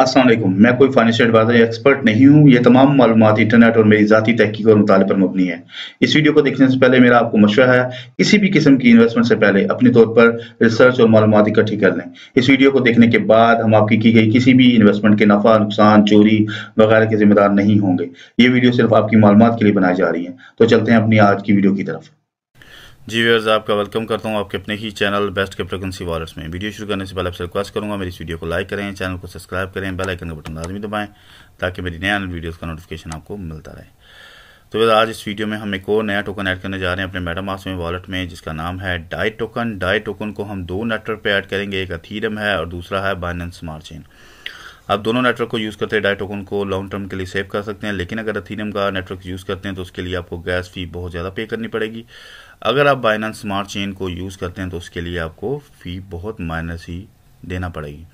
असलम मैं कोई financial adviser expert नहीं हूँ ये तमाम मालूम इंटरनेट और मेरी ज़ाती तहकीक और मुताले पर मबनी है इस वीडियो को देखने से पहले मेरा आपको मशवरा है किसी भी किस्म की इन्वेस्टमेंट से पहले अपने तौर पर रिसर्च और मालूम इकट्ठी कर लें इस वीडियो को देखने के बाद हम आपकी की गई किसी भी इन्वेस्टमेंट के नफा नुकसान चोरी वगैरह के जिम्मेदार नहीं होंगे ये वीडियो सिर्फ आपकी मालूम के लिए बनाई जा रही है तो चलते हैं अपनी आज की वीडियो की तरफ जी व्यवर्स आपका वेलकम करता हूँ आपके अपने ही चैनल बेस्ट क्रिप्टोकरेंसी वॉलेट्स में वीडियो शुरू करने से पहले आपसे रिक्वेस्ट करूँगा मेरी इस वीडियो को लाइक करें चैनल को सब्सक्राइब करें बेल आइकन का बटन लाजमी दबाएं ताकि मेरी नया वीडियोस का नोटिफिकेशन आपको मिलता रहे तो वैसे आज इस वीडियो में हम एक और नया टोकन ऐड करने जा रहे हैं अपने मेटामास में वॉलेट में जिसका नाम है डाई टोकन डाई टोकन को हम दो नेटवर्क पर ऐड करेंगे एक अथीरम है और दूसरा है बाइनेंस स्मार्ट चेन आप दोनों नेटवर्क को यूज़ करते हैं डाई टोकन को लॉन्ग टर्म के लिए सेव कर सकते हैं लेकिन अगर अथीरम का नेटवर्क यूज़ करते हैं तो उसके लिए आपको गैस फी बहुत ज़्यादा पे करनी पड़ेगी अगर आप बाइनेंस स्मार्ट चेन को यूज़ करते हैं तो उसके लिए आपको फ़ी बहुत माइनस ही देना पड़ेगी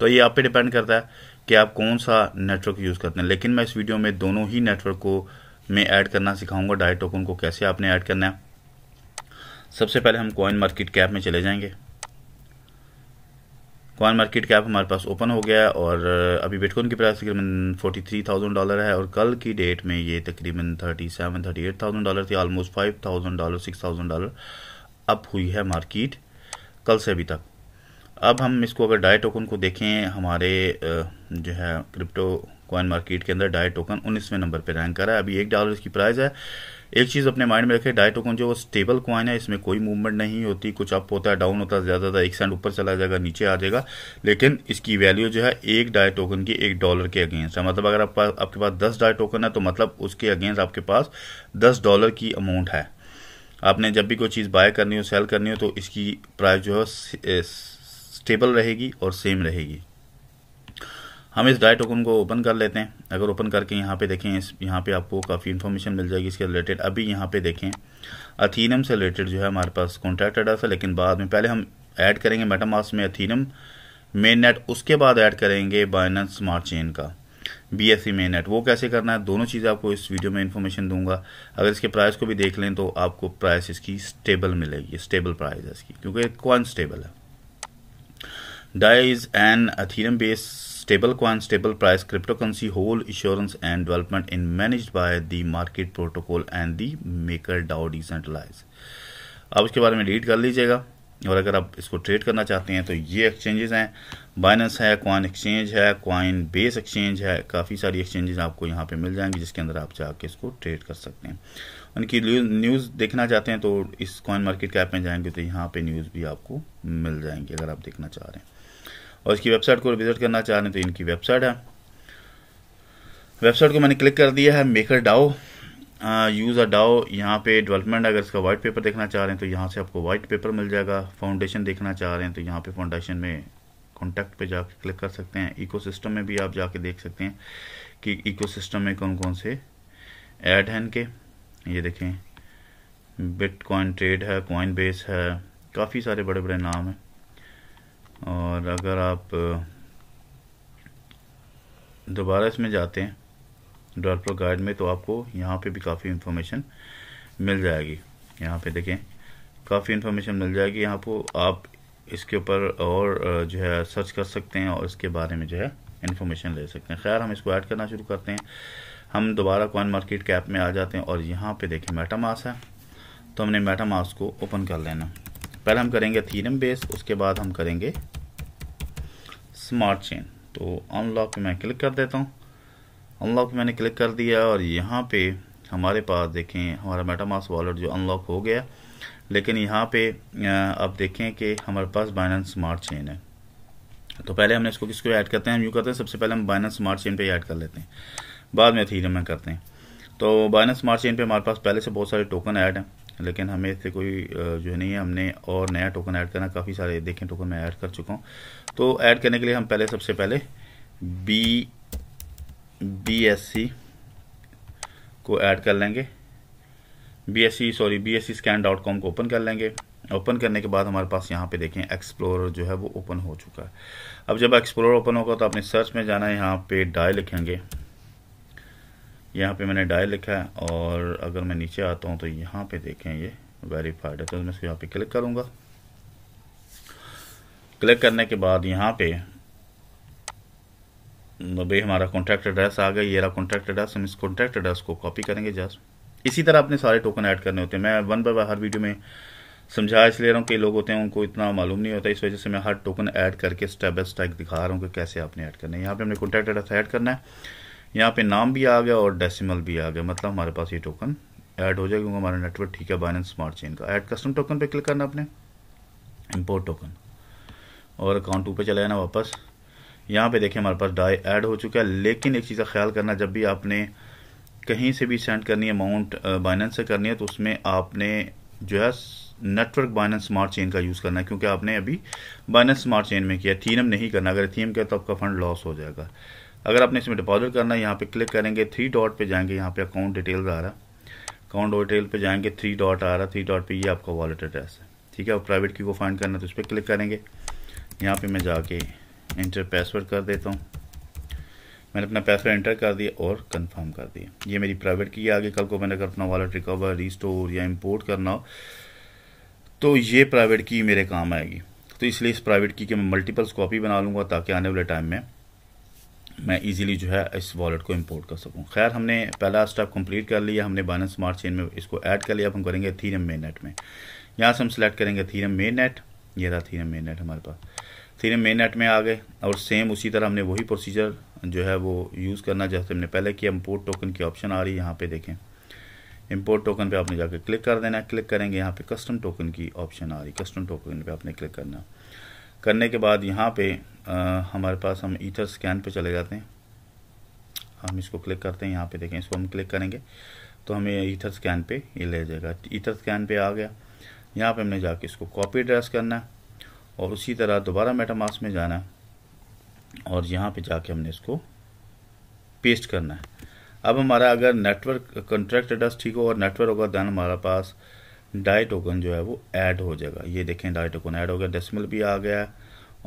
तो ये आप पे डिपेंड करता है कि आप कौन सा नेटवर्क यूज़ करते हैं लेकिन मैं इस वीडियो में दोनों ही नेटवर्क को मैं ऐड करना सिखाऊंगा डाई टोकन को कैसे आपने ऐड करना है सबसे पहले हम कॉइन मार्केट कैप में चले जाएंगे कॉइन मार्केट कैप हमारे पास ओपन हो गया और अभी बिटकॉइन की प्राइस तकरीबन फोर्टी थ्री थाउजेंड डॉलर है और कल की डेट में ये तकरीबन thirty seven thirty eight thousand dollar थी almost five thousand dollar six thousand dollar up हुई है मार्केट कल से अभी तक अब हम इसको अगर डाई टोकन को देखें हमारे जो है क्रिप्टो कॉइन मार्केट के अंदर डाई टोकन उन्नीसवें नंबर पर रैंक कर रहा है अभी एक डॉलर इसकी प्राइस है एक चीज़ अपने माइंड में रखें डाई टोकन जो स्टेबल कॉइन है इसमें कोई मूवमेंट नहीं होती कुछ अप होता है डाउन होता है ज़्यादा ज़्यादा एक सेंट ऊपर चला जाएगा नीचे आ जाएगा लेकिन इसकी वैल्यू जो है एक डाई टोकन की एक डॉलर के अगेंस्ट है मतलब अगर आप आपके पास दस डाई टोकन है तो मतलब उसके अगेंस्ट आपके पास दस डॉलर की अमाउंट है आपने जब भी कोई चीज़ बाय करनी हो सेल करनी हो तो इसकी प्राइस जो है स्टेबल रहेगी और सेम रहेगी हम इस डाई टोकन को ओपन कर लेते हैं अगर ओपन करके यहाँ पे देखें इस यहाँ पे आपको काफ़ी इन्फॉर्मेशन मिल जाएगी इसके रिलेटेड अभी यहाँ पे देखें अथीनम से रिलेटेड जो है हमारे पास कॉन्ट्रैक्ट एडर्स है लेकिन बाद में पहले हम ऐड करेंगे मेटामास में अथीनम मेन नेट उसके बाद ऐड करेंगे बाइनेंस स्मार्ट चेन का B S C main net वो कैसे करना है दोनों चीज़ें आपको इस वीडियो में इन्फॉर्मेशन दूंगा अगर इसके प्राइस को भी देख लें तो आपको प्राइस इसकी स्टेबल मिलेगी स्टेबल प्राइस है इसकी क्योंकि कॉइन स्टेबल है DAI is an Ethereum based stablecoin stable price cryptocurrency whole issuance and development in managed by the market protocol and the MakerDAO decentralized अब इसके बारे में डिलीट कर लीजिएगा और अगर आप इसको ट्रेड करना चाहते हैं तो ये एक्सचेंजेस हैं बाइनेंस है क्वाइन एक्सचेंज है क्वाइन बेस एक्सचेंज है काफ़ी सारी एक्सचेंजेस आपको यहाँ पे मिल जाएंगी जिसके अंदर आप जाके इसको ट्रेड कर सकते हैं उनकी न्यूज़ देखना चाहते हैं तो इस कॉइन मार्केट के ऐप में जाएंगे तो यहाँ पर न्यूज़ भी आपको मिल जाएंगी अगर आप देखना चाह रहे हैं और इसकी वेबसाइट को विजिट करना चाह रहे हैं तो इनकी वेबसाइट है वेबसाइट को मैंने क्लिक कर दिया है maker DAO use a DAO यहाँ पे डेवलपमेंट अगर इसका वाइट पेपर देखना चाह रहे हैं तो यहाँ से आपको वाइट पेपर मिल जाएगा फाउंडेशन देखना चाह रहे हैं तो यहाँ पे फाउंडेशन में कॉन्टैक्ट पे जाके क्लिक कर सकते हैं इकोसिस्टम में भी आप जाके देख सकते हैं कि इकोसिस्टम में कौन कौन से ऐड हैं इनके ये देखें बिटकॉइन ट्रेड है कॉइन बेस है काफ़ी सारे बड़े बड़े नाम हैं और अगर आप दोबारा इसमें जाते हैं डेवलपर गाइड में तो आपको यहाँ पे भी काफ़ी इन्फॉर्मेशन मिल जाएगी यहाँ पे देखें काफ़ी इन्फॉर्मेशन मिल जाएगी यहाँ को आप इसके ऊपर और जो है सर्च कर सकते हैं और इसके बारे में जो है इन्फॉर्मेशन ले सकते हैं खैर हम इसको ऐड करना शुरू करते हैं हम दोबारा कॉइन मार्केट कैप में आ जाते हैं और यहाँ पे देखें मेटामास है तो हमने मेटामास को ओपन कर लेना पहले हम करेंगे थीरम बेस उसके बाद हम करेंगे स्मार्ट चेन तो अनलॉक पे मैं क्लिक कर देता हूँ अनलॉक मैंने क्लिक कर दिया और यहाँ पे हमारे पास देखें हमारा मेटामास वॉलेट जो अनलॉक हो गया लेकिन यहाँ पे आप देखें कि हमारे पास बाइनेंस स्मार्ट चेन है तो पहले हमने इसको किसको ऐड करते हैं हम यूँ करते हैं सबसे पहले हम बाइनेंस स्मार्ट चेन पे ऐड कर लेते हैं बाद में थी में करते हैं तो बाइनेंस स्मार्ट चेन पे हमारे पास पहले से बहुत सारे टोकन ऐड हैं लेकिन हमें इससे कोई जो नहीं है हमने और नया टोकन ऐड करना काफ़ी सारे देखें टोकन मैं ऐड कर चुका हूँ तो ऐड करने के लिए हम पहले सबसे पहले बी बी को ऐड कर लेंगे B sorry B S scan dot com को ओपन कर लेंगे ओपन करने के बाद हमारे पास यहाँ पे देखें एक्सप्लोरर जो है वो ओपन हो चुका है अब जब एक्सप्लोरर ओपन होगा तो आपने सर्च में जाना है यहाँ पे डाय लिखेंगे यहाँ पे मैंने डाय लिखा है और अगर मैं नीचे आता हूँ तो यहाँ पे देखें ये वेरीफाइड है तो मैं इसको यहाँ पे क्लिक करूँगा क्लिक करने के बाद यहाँ पे भाई हमारा कॉन्टैक्ट एड्रेस आ गया ये रहा कॉन्टैक्ट एड्रेस हम इस कॉन्टैक्ट एड्रेस को कॉपी करेंगे जस्ट इसी तरह अपने सारे टोकन ऐड करने होते हैं मैं वन बाय वन हर वीडियो में समझा इसलिए रहा हूँ कई लोग होते हैं उनको इतना मालूम नहीं होता इस वजह से मैं हर टोकन ऐड करके स्टेप बाय स्टेप दिखा रहा हूँ कि कैसे आपने ऐड करना है यहाँ पे हमने कॉन्टैक्ट एड्रेस ऐड करना है यहाँ पे नाम भी आ गया और डेसिमल भी आ गया मतलब हमारे पास ये टोकन ऐड हो जाएगा क्योंकि हमारा नेटवर्क ठीक है बाइनेंस स्मार्ट चेन का ऐड कस्टम टोकन पर क्लिक करना अपने इम्पोर्ट टोकन और अकाउंट ऊपर चला जाना वापस यहाँ पे देखिए हमारे पास डाई ऐड हो चुका है लेकिन एक चीज़ का ख्याल करना जब भी आपने कहीं से भी सेंड करनी है अमाउंट बाइनेंस से करनी है तो उसमें आपने जो है नेटवर्क बाइनेंस स्मार्ट चेन का यूज़ करना है क्योंकि आपने अभी बाइनेंस स्मार्ट चेन में किया थीनम नहीं करना अगर थीएम किया तो आपका फंड लॉस हो जाएगा अगर आपने इसमें डिपॉजिट करना है यहाँ पे क्लिक करेंगे थ्री डॉट पर जाएंगे यहाँ पर अकाउंट डिटेल्स आ रहा अकाउंट डिटेल पर जाएंगे थ्री डॉट आ रहा थ्री डॉट पर ये आपका वॉलेट एड्रेस है ठीक है प्राइवेट की को फाइंड करना है तो उस पर क्लिक करेंगे यहाँ पे मैं जाके इंटर पासवर्ड कर देता हूँ मैंने अपना पासवर्ड एंटर कर दिया और कंफर्म कर दिया ये मेरी प्राइवेट की आगे कल को मैंने अगर अपना वॉलेट रिकवर रिस्टोर या इंपोर्ट करना हो तो ये प्राइवेट की मेरे काम आएगी तो इसलिए इस प्राइवेट की के मैं मल्टीपल्स कॉपी बना लूँगा ताकि आने वाले टाइम में मैं इजीली जो है इस वॉलेट को इंपोर्ट कर सकूं खैर हमने पहला स्टेप कंप्लीट कर लिया हमने बाइनेंस स्मार्ट चेन में इसको ऐड कर लिया अब हम करेंगे थीरम मेन नेट में यहाँ से हम सेलेक्ट करेंगे थीरम मेन नेट ये रहा थीरम मेन नेट हमारे पास फिर हम मेन नेट में आ गए और सेम उसी तरह हमने वही प्रोसीजर जो है वो यूज़ करना जैसे हमने पहले किया इम्पोर्ट टोकन की ऑप्शन आ रही है यहाँ पे देखें इम्पोर्ट टोकन पे आपने जाकर क्लिक कर देना क्लिक करेंगे यहाँ पे कस्टम टोकन की ऑप्शन आ रही कस्टम टोकन पे आपने क्लिक करना करने के बाद यहाँ पे आ, हमारे पास हम ईथर स्कैन पे चले जाते हैं हम इसको क्लिक करते हैं यहाँ पे देखें इसको हम क्लिक करेंगे तो हमें ईथर स्कैन पे ये ले जाएगा ईथर स्कैन पे आ गया यहाँ पे हमने जाके इसको कॉपी एड्रेस करना है और उसी तरह दोबारा मेटामास में जाना है और यहाँ पे जाके हमने इसको पेस्ट करना है अब हमारा अगर नेटवर्क कॉन्ट्रैक्ट एड्रेस ठीक हो और नेटवर्क होगा दैन हमारा पास डाई टोकन जो है वो ऐड हो जाएगा ये देखें डाई टोकन ऐड हो गया डेसिमल भी आ गया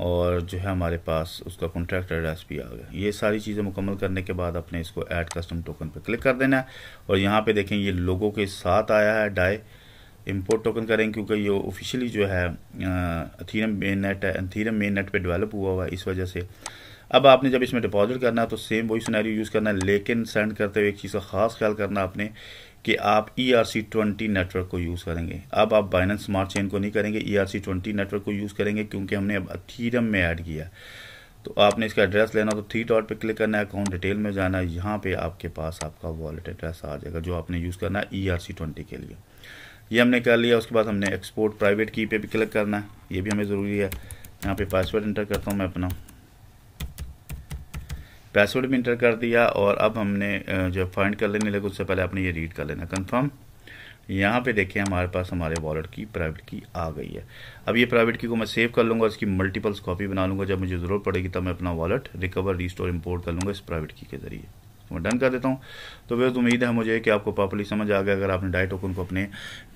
और जो है हमारे पास उसका कॉन्ट्रैक्ट एड्रेस भी आ गया ये सारी चीज़ें मुकम्मल करने के बाद अपने इसको ऐड कस्टम टोकन पर क्लिक कर देना है और यहाँ पर देखें ये लोगों के साथ आया है डाई इम्पोर्ट टोकन करेंगे क्योंकि ये ऑफिशियली जो है अथीरम मेन नेट है अथीरम मेन नेट पर डेवलप हुआ हुआ है इस वजह से अब आपने जब इसमें डिपॉजिट करना है तो सेम वही सिनेरियो यूज़ करना है लेकिन सेंड करते हुए एक चीज़ का खास ख्याल करना आपने कि आप E R C twenty network को यूज़ करेंगे अब आप बाइनेंस स्मार्ट चेन को नहीं करेंगे E R C twenty network को यूज़ करेंगे क्योंकि हमने अब अथीरम में ऐड किया तो आपने इसका एड्रेस लेना तो थ्री डॉट पे क्लिक करना है अकाउंट डिटेल में जाना है यहाँ पे आपके पास आपका वॉलेट एड्रेस आ जाएगा जो आपने यूज़ करना है ई आर सी ट्वेंटी के लिए ये हमने कर लिया उसके बाद हमने एक्सपोर्ट प्राइवेट की पे भी क्लिक करना है ये भी हमें ज़रूरी है यहाँ पे पासवर्ड इंटर करता हूँ मैं अपना पासवर्ड भी इंटर कर दिया और अब हमने जो फाइंड कर लेने लगे उससे पहले आपने ये रीड कर लेना कंफर्म यहाँ पे देखिए हमारे पास हमारे वॉलेट की प्राइवेट की आ गई है अब ये प्राइवेट की को मैं सेव कर लूँगा इसकी मल्टीपल्स कॉपी बना लूँगा जब मुझे ज़रूरत पड़ेगी तब मैं अपना वॉलेट रिकवर रिस्टोर इम्पोर्ट कर लूँगा इस प्राइवेट की के ज़रिए तो मैं डन कर देता हूँ तो वे उम्मीद है मुझे कि आपको प्रॉपरली समझ आ गया अगर आपने डाई टोकन को अपने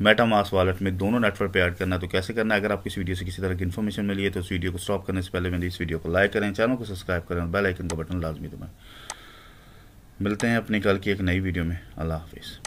मेटामास वॉलेट में दोनों नेटवर्क पे ऐड करना है तो कैसे करना है अगर आपको इस वीडियो से किसी तरह की इन्फॉर्मेशन मिली है तो इस वीडियो को स्टॉप करने से पहले मेरे इस वीडियो को लाइक करें चैनल को सब्सक्राइब करें और बेल आइकन का बटन लाजमी दबाएँ मिलते हैं अपने कल की एक नई वीडियो में अल्लाह हाफिज़